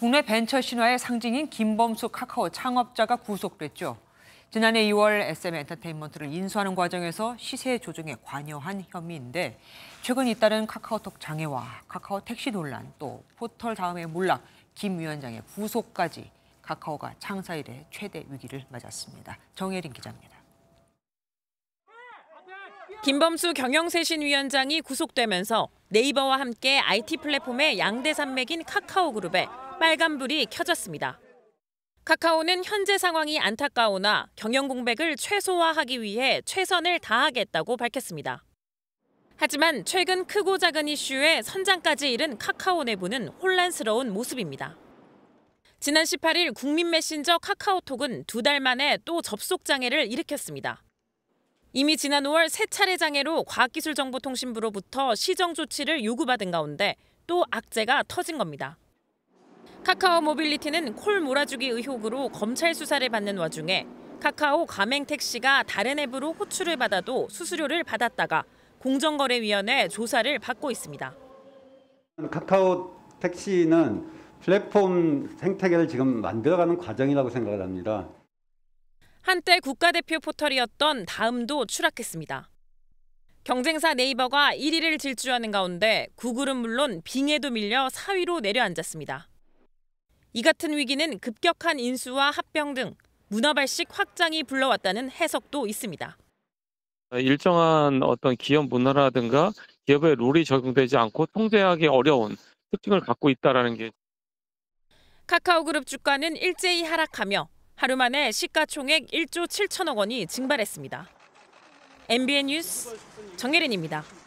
국내 벤처 신화의 상징인 김범수 카카오 창업자가 구속됐죠. 지난해 2월 SM 엔터테인먼트를 인수하는 과정에서 시세 조정에 관여한 혐의인데 최근 잇따른 카카오톡 장애와 카카오 택시 논란 또 포털 다음의 몰락 김 위원장의 구속까지 카카오가 창사 일래 최대 위기를 맞았습니다. 정혜린 기자입니다. 김범수 경영세신위원장이 구속되면서 네이버와 함께 IT 플랫폼의 양대 산맥인 카카오 그룹에 빨간불이 켜졌습니다. 카카오는 현재 상황이 안타까우나 경영 공백을 최소화하기 위해 최선을 다하겠다고 밝혔습니다. 하지만 최근 크고 작은 이슈에 선장까지 잃은 카카오 내부는 혼란스러운 모습입니다. 지난 18일 국민 메신저 카카오톡은 두 달 만에 또 접속 장애를 일으켰습니다. 이미 지난 5월 세 차례 장애로 과학기술정보통신부로부터 시정 조치를 요구받은 가운데 또 악재가 터진 겁니다. 카카오 모빌리티는 콜 몰아주기 의혹으로 검찰 수사를 받는 와중에 카카오 가맹 택시가 다른 앱으로 호출을 받아도 수수료를 받았다가 공정거래위원회 조사를 받고 있습니다. 카카오 택시는 플랫폼 생태계를 지금 만들어가는 과정이라고 생각을 합니다. 한때 국가대표 포털이었던 다음도 추락했습니다. 경쟁사 네이버가 1위를 질주하는 가운데 구글은 물론 빙에도 밀려 4위로 내려앉았습니다. 이 같은 위기는 급격한 인수와 합병 등 문화발식 확장이 불러왔다는 해석도 있습니다. 일정한 어떤 기업 문화라든가 기업의 룰이 적용되지 않고 통제하기 어려운 특징을 갖고 있다라는 게 카카오그룹 주가는 일제히 하락하며 하루 만에 시가총액 1조 7천억 원이 증발했습니다. MBN 뉴스 정혜린입니다.